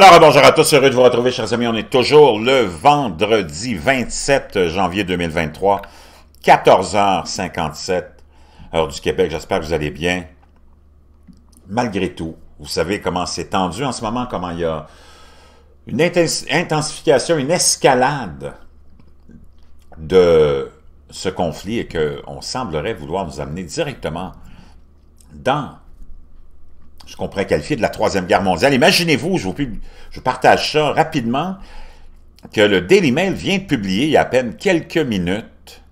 Alors, euh, bonjour à tous, heureux de vous retrouver, chers amis. On est toujours le vendredi 27 janvier 2023, 14h57, heure du Québec. J'espère que vous allez bien. Malgré tout, vous savez comment c'est tendu en ce moment, comment il y a une intensification, une escalade de ce conflit et qu'on semblerait vouloir nous amener directement dans ce qu'on pourrait qualifier de la Troisième Guerre mondiale. Imaginez-vous, je vous je partage ça rapidement, que le Daily Mail vient de publier il y a à peine quelques minutes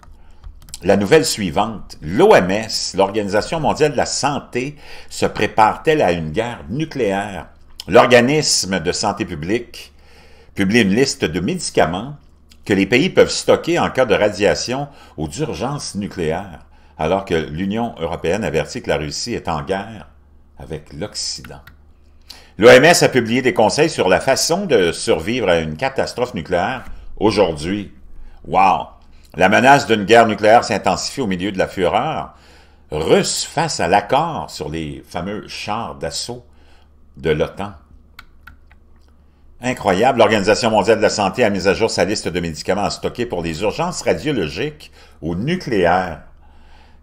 la nouvelle suivante. L'OMS, l'Organisation mondiale de la santé, se prépare-t-elle à une guerre nucléaire? L'organisme de santé publique publie une liste de médicaments que les pays peuvent stocker en cas de radiation ou d'urgence nucléaire, alors que l'Union européenne avertit que la Russie est en guerre avec l'Occident. L'OMS a publié des conseils sur la façon de survivre à une catastrophe nucléaire aujourd'hui. Wow! La menace d'une guerre nucléaire s'intensifie au milieu de la fureur russe face à l'accord sur les fameux chars d'assaut de l'OTAN. Incroyable, l'Organisation mondiale de la santé a mis à jour sa liste de médicaments à stocker pour les urgences radiologiques ou nucléaires.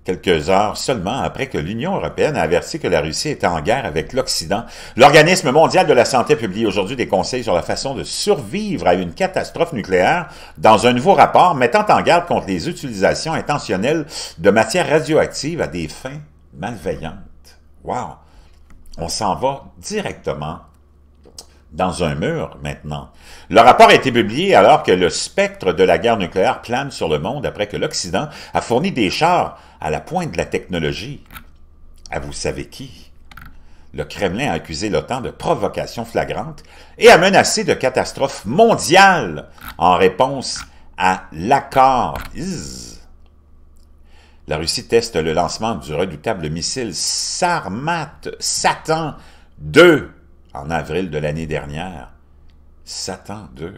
Quelques heures seulement après que l'Union européenne a averti que la Russie était en guerre avec l'Occident, l'Organisme mondial de la santé publie aujourd'hui des conseils sur la façon de survivre à une catastrophe nucléaire dans un nouveau rapport mettant en garde contre les utilisations intentionnelles de matières radioactives à des fins malveillantes. Wow! On s'en va directement dans un mur maintenant. Le rapport a été publié alors que le spectre de la guerre nucléaire plane sur le monde après que l'Occident a fourni des chars à la pointe de la technologie. À vous savez qui Le Kremlin a accusé l'OTAN de provocation flagrante et a menacé de catastrophe mondiale en réponse à l'accord. La Russie teste le lancement du redoutable missile Sarmat Satan 2 en avril de l'année dernière. Satan 2.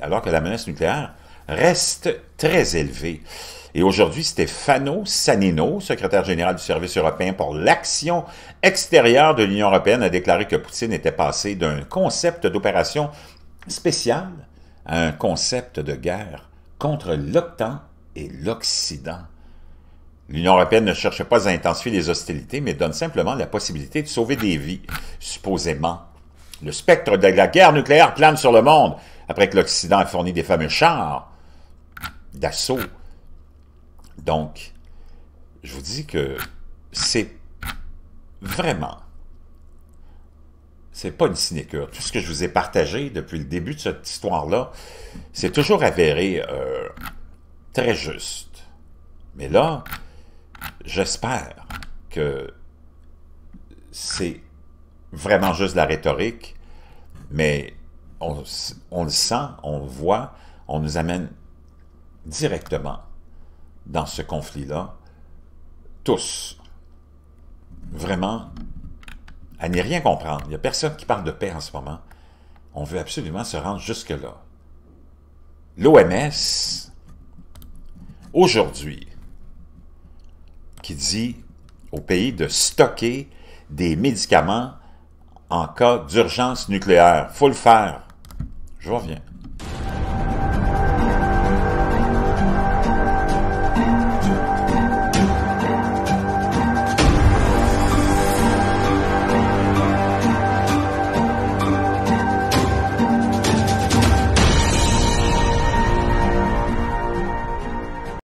alors que la menace nucléaire reste très élevée. Et aujourd'hui, Stefano Sanino, secrétaire général du Service européen pour l'action extérieure de l'Union européenne, a déclaré que Poutine était passé d'un concept d'opération spéciale à un concept de guerre contre l'OTAN et l'Occident. L'Union européenne ne cherche pas à intensifier les hostilités, mais donne simplement la possibilité de sauver des vies, supposément. Le spectre de la guerre nucléaire plane sur le monde, après que l'Occident a fourni des fameux chars d'assaut. Donc, je vous dis que c'est vraiment, c'est pas une sinécure. Tout ce que je vous ai partagé depuis le début de cette histoire-là, c'est toujours avéré euh, très juste. Mais là, j'espère que c'est vraiment juste de la rhétorique, mais on, on, le sent, on le voit, on nous amène directement dans ce conflit-là, tous, vraiment, à n'y rien comprendre. Il n'y a personne qui parle de paix en ce moment. On veut absolument se rendre jusque-là. L'OMS, aujourd'hui, qui dit au pays de stocker des médicaments en cas d'urgence nucléaire. faut le faire. Je reviens.